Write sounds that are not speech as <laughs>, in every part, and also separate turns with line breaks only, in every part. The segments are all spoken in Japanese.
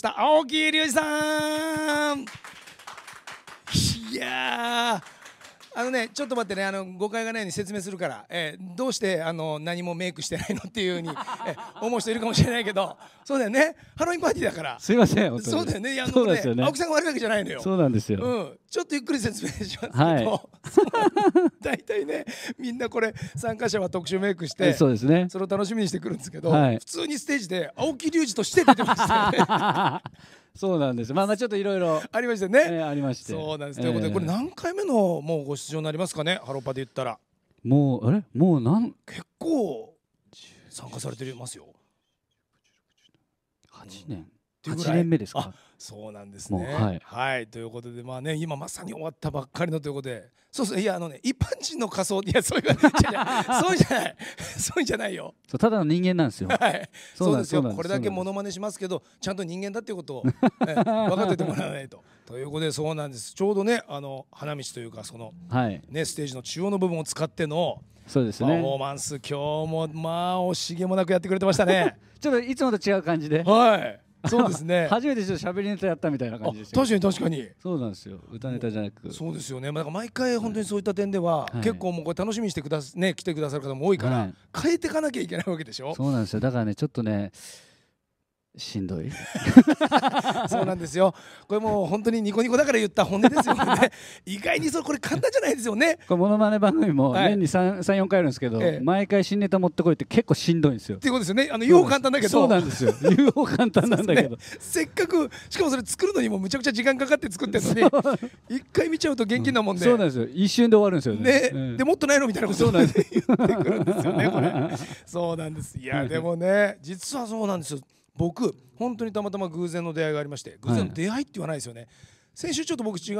した青木隆二さんいやあのねちょっと待ってねあの誤解がないように説明するから、えー、どうしてあの何もメイクしてないのっていうふうに、<laughs> えー、思う人いるかもしれないけどそうだよねハロウィンパーティーだからすいませんそうだよねあのねね青木さんが悪いわけじゃないのよそうなんですよ、うん、ちょっとゆっくり説明しますけど、はい、<laughs> 大体ねみんなこれ参加者は特殊メイクして、そうですねそれを楽しみにしてくるんですけど、はい、普通にステージで青木隆二として出てました
よ
ねそうなんです。まあまあちょっといろいろありましたね、えー、ありまして。そうなんです。ということで、えー、これ何回目のもうご出場になりますかね。ハローパーで言ったら。
もうあれもうなん結
構参加されてますよ。八年。8年目ですかそうなんですね、はい、はい、ということでまあね今まさに終わったばっかりのということでそうそういやあのね一般人の仮装いやそれが <laughs> そうじゃないそうじゃないよ
そうただの人間なんですよはいそうですよこれだけモ
ノマネしますけどちゃんと人間だっていうことを、<laughs> 分かっててもらわないとということでそうなんですちょうどねあの花道というかその、はい、ねステージの中央の部分を使ってのそうですねパフォーマンス今日もまあ惜しげもなくやってくれてましたね <laughs> ちょっといつもと違う感じではいそうですね <laughs> 初めてちょっと喋りネタやったみたいな感じで確かに確かに
そうなんですよ歌ネタじゃなくそ
うですよね、まあ、毎回本当にそういった点では、はい、結構もうこれ楽しみにしてくだね来てくださる方も多いから、はい、変えていかなきゃいけないわけでしょそ
うなんですよだからねちょっとねしんどい
<laughs> そうなんですよこれもう本当にニコニコだから言った本音ですよね <laughs> 意外にそうこれ簡単じゃないですよね
これものまね番組も年に三三四回あるんですけど、ええ、毎回新ネタ持ってこいって結構しんどいんですよっていうことで
すよねあの言おう簡単だけどそうなんですよ <laughs> 言おう簡単なんだけど、ね、せっかくしかもそれ作るのにもむちゃくちゃ時間かかって作ってるのに一回見ちゃうと現金なもんで、うん、そうなん
ですよ一瞬で終わるんですよね、ねうん、でもっとないのみたいなこと言って
くるんですよねこれそうなんですいやでもね実はそうなんですよ僕本当にたまたま偶然の出会いがありまして偶然の出会いって言わないですよね、はい、先週ちょっと僕違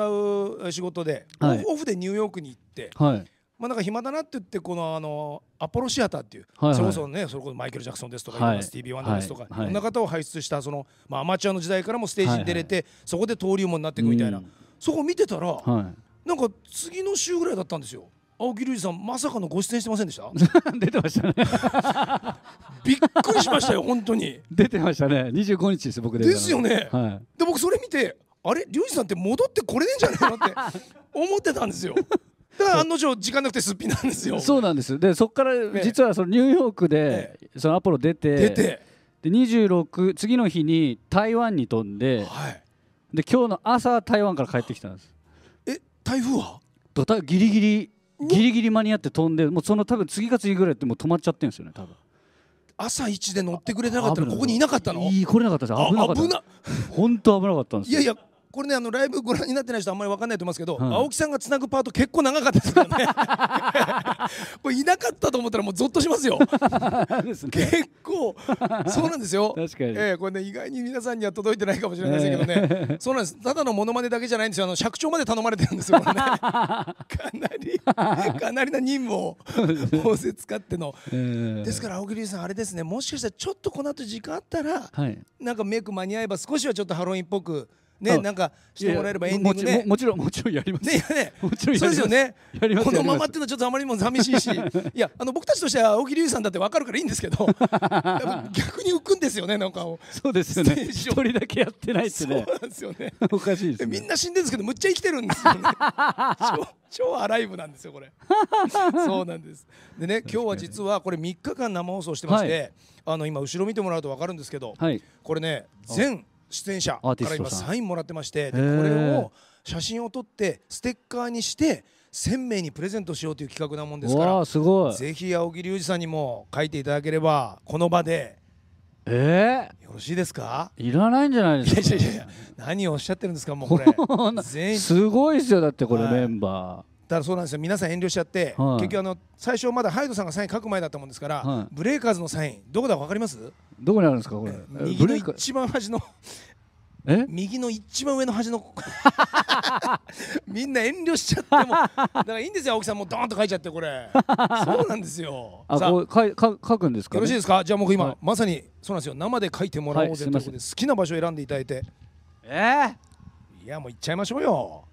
う仕事で、はい、オフでニューヨークに行って、はい、まあ、なんか暇だなって言ってこのあのアポロシアターっていう、はいはい、それこそねそれこそマイケル・ジャクソンですとか、はい、スティービー・ワンダーですとか、はいろんな方を輩出したその、まあ、アマチュアの時代からもステージに出れて、はいはい、そこで登竜門になっていくみたいな、そこ見てたら、はい、なんか次の週ぐらいだったんですよ。青木隆二さんまさかのご出演してませんでした <laughs> 出てましたねびっくりしましたよ本当に
出てましたね25日です僕でですよね、
はい、で僕それ見てあれ龍二さんって戻ってこれねえんじゃないのって思ってたんですよだから案の定時間なくてすっぴんなんですよ
そうなんですでそこから実はそのニューヨークで、そのアポロ出て出てで26次の日に台湾に飛んで、はい、で今日の朝台湾から帰ってきたんですえ台風はギリギリギリギリ間に合って飛んでもうその多分次か次ぐらいってもう止まっちゃってるんですよね
多分朝一で乗ってくれてなかったらここにいなかった
のいい来れなかったです危なかった本当危なかったんですいや
いやこれねあのライブご覧になってない人あんまり分かんないと思いますけど、うん、青木さんがつなぐパート結構長かったですからね <laughs> これいなかったと思ったらもうゾッとしますよね、結構そうなんですよ <laughs> 確かに、えー、これね意外に皆さんには届いてないかもしれないですけどね、えー、そうなんですただのものまねだけじゃないんですよあの尺調まで頼まれてるんですよ、ね、<laughs> かなりかなりな任務を仰せ使っての、えー、ですから青木龍さんあれですねもしかしたらちょっとこの後時間あったら、はい、なんかメイク間に合えば少しはちょっとハロウィンっぽくねなんかしてもらえればエンディングねもちろん <laughs> もちろんやりますねね <laughs> もちろんそうですよねこのままっていうのはちょっとあまりにも寂しいしいやあの僕たちとしては青木隆さんだってわかるからいいんですけど <laughs> 逆に浮くんですよねなんかそうですよね一人だけやってないってそうなんですよねおかしいです、みんな死んでるんですけどむっちゃ生きてるんですよ超アライブなんですよこれそうなんですでね今日は実はこれ3日間生放送してまして、あの今後ろ見てもらうとわかるんですけど、はい、これね全出演者から今サインもらってましてこれを写真を撮ってステッカーにして1000名にプレゼントしようという企画なもんですからすごいぜひ青木隆二さんにも書いていただければこの場で
えー、よろ
しいですか
いらないんじゃないです
かいやいやいや何をおっしゃってるんですかもうこれ <laughs> す
ごいですよだってこれ、メンバ
ー。からそうなんですよ皆さん遠慮しちゃって、はい、結局あの最初まだハイドさんがサイン書く前だったもんですから、はい、ブレイカーズのサインどこだか分かりますどこにあるんですかこれ右の一番端のえ右の一番上の端のみんな遠慮しちゃってもだからいいんですよ青木さんもうドーンと書いちゃってこれそうなんですよあこうかか書くんですか、ね、よろしいですかじゃあ僕今、はい、まさにそうなんですよ生で書いてもらおうぜ、ということで好きな場所選んでいただいてええー、いやもう行っちゃいましょうよ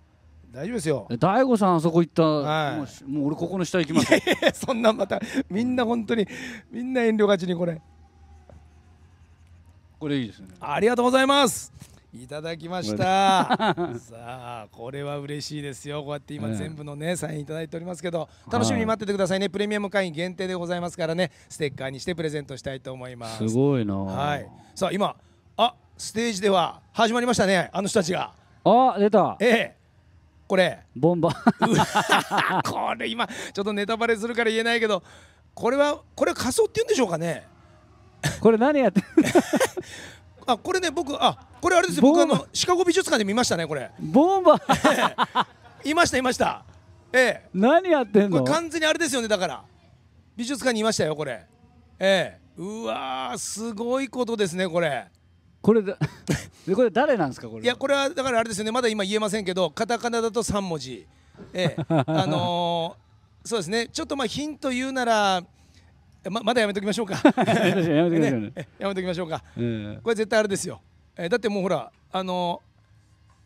大丈夫ですよ大悟さんあそこ行った、はい、もう俺ここの下行きます <laughs> いやそんなまたみんな本当にみんな遠慮がちにこれこれいいですねありがとうございますいただきました <laughs> さあこれは嬉しいですよこうやって今全部のね、えー、サインいただいておりますけど楽しみに待っててくださいね、プレミアム会員限定でございますからねステッカーにしてプレゼントしたいと思いますす
ごいなは
いさあ今あステージでは始まりましたねあの人たちがあ出たええこれボンバー <laughs> これ今ちょっとネタバレするから言えないけどこれはこれ仮装って言うんでしょうかねこれ何やって <laughs> あこれね僕あこれあれですよ僕あのシカゴ美術館で見ましたねこれボンバー <laughs> いましたいましたええ何
やってんのこれ完
全にあれですよねだから美術館にいましたよこれええうわすごいことですねこれこれだ <laughs>
これ誰なんですかこれいや
これはだからあれですよねまだ今言えませんけどカタカナだと3文字ええ <laughs> あのー、そうですねちょっとまあヒント言うならままだやめときましょうか <laughs> やめ
ときましょう、か,、ね、
やめときましょうか、えー、これ絶対あれですよ、えー、だってもうほらあの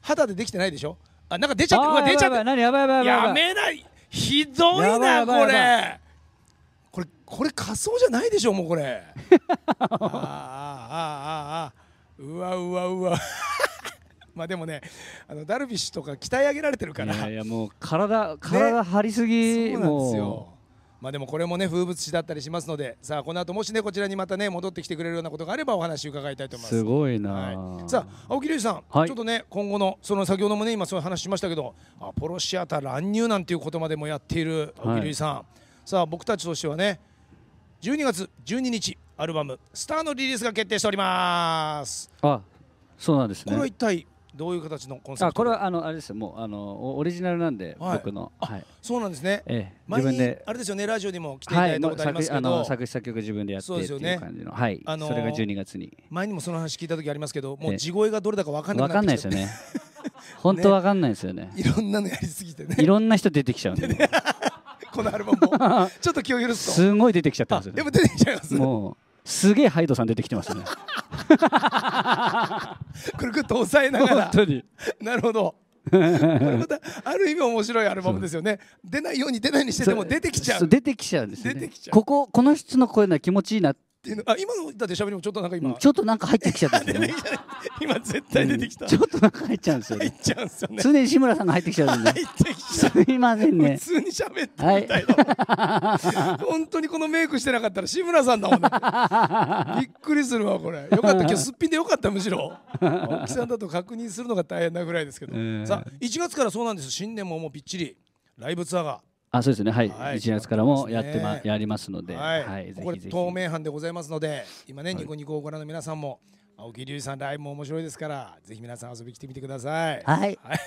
ー、肌でできてないでしょあなんか出ちゃって出ちゃってやばいやばいやめないひどいなこれこれこれ仮装じゃないでしょもうこれああああああうわうわうわ <laughs> まあでもねあのダルビッシュとか鍛え上げられてるからいやいやもう体体
張りすぎ、ね、そうなんですよ
まあでもこれもね風物詩だったりしますのでさあこの後もしねこちらにまたね戻ってきてくれるようなことがあればお話伺いたいと思います
すごいな、はい、さ
あ青木隆さん、はい、ちょっとね今後のその先ほどもね今そういう話しましたけどアポロシアター乱入なんていうことまでもやっている青木隆さん、はい、さあ僕たちとしてはね12月12日アルバム「スター」のリリースが決定しております
あそうなんですねこれは一
体どういう形のコンセプトあこ
れはあのあれですよもうあのオリジナルなんで、はい、僕の、はい、そうなんですね、ええ、自分であれですよねラジオにも来ていただいたことありますけど、はい、作詞作曲自分でやってっていう感じの、はいあのー、それが12月に
前にもその話聞いた時ありますけどもう地声がどれだか分かんなくなってきて分かんないですよね <laughs> 本当わかんないですよね、ね、いろんなのやりすぎてねいろん
な人出てきちゃうんで、ね、<laughs> このアルバムも <laughs> ちょっと気を許すとすごい出てきちゃってますよ、ね、でも出てきちゃいますもうすげえハイドさん出てきてますね
<laughs> くるくると抑えながらなるほどある意味面白いアルバムですよね出ないように出ないにしてても出てきちゃう出てきちゃうんです、ね、出てき
ちゃうこここの人の声な気持ちいいなっ
っていうのあ今のだってしゃべりもちょっとなんか今、ちょっとなんか入ってきちゃったよね <laughs> 今絶対出てきた、うん、ちょっとなんか入っちゃうんですよ、ね、入っちゃうんですよね常に志村さんが
入ってきちゃうんで入って
きちゃうすいませんね普通に喋ってみたいな、はい、本当にこのメイクしてなかったら志村さんだもん、ね、<laughs> びっくりするわこれよかった今日すっぴんでよかったむしろ
青木さん
だと確認するのが大変なぐらいですけど、さあ1月からそうなんです新年ももうびっちりライブツアーが
あそうですねはい、はい、1月からもやってま、ね、やりますので、はい、はい、ぜひぜひ透
明版でございますので今ねニコニコをご覧の皆さんも、青木隆さんライブも面白いですからぜひ皆さん遊びに来てみてくださいはい、はい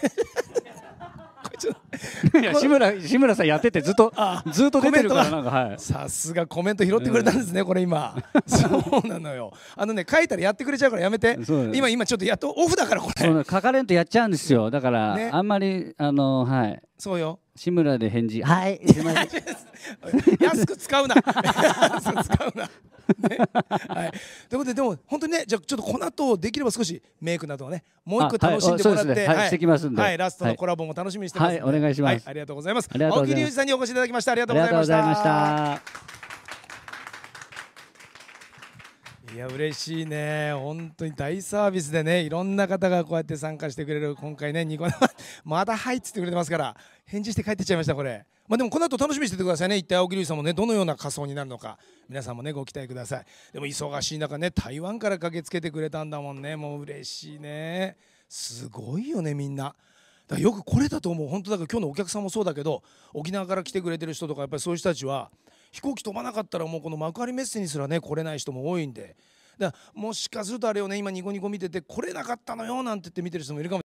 <laughs> いや志村志村さんやっててずっとずっと出てるからなんか、はい、さすがコメント拾ってくれたんですね、これ今 <laughs> そうなのよあのね書いたらやってくれちゃうからやめて今今ちょっとやっとオフだか
らこれ書かれんとやっちゃうんですよだから、ね、あんまりあのはいそうよ志村で返事はい安く使うな安く使うな、
<laughs> ことででも本当にねじゃちょっとこの後できれば少しメイクなどをねもう一個楽しんでもらって、はいねはい、してきますんで、はい、ラストのコラボも楽しみにしてます、はい、お願いします、ありがとうございます青木隆二さんにお越しいただきましたありがとうございました。いや嬉しいね、本当に大サービスでね、いろんな方がこうやって参加してくれる、今回ね、ニコ生、<laughs> まだはいっつってくれてますから、返事して帰ってっちゃいました、これ。まあ、でもこの後楽しみにしててくださいね、一体青木瑠さんもね、どのような仮装になるのか、皆さんもね、ご期待ください。でも忙しい中ね、台湾から駆けつけてくれたんだもんね、もう嬉しいね。すごいよね、みんな。だからよくこれだと思う、本当だから今日のお客さんもそうだけど、沖縄から来てくれてる人とか、やっぱりそういう人たちは、飛行機飛ばなかったらもうこの幕張メッセにすらね来れない人も多いんでだもしかするとあれをね今ニコニコ見てて来れなかったのよなんて言って見てる人もいるかも。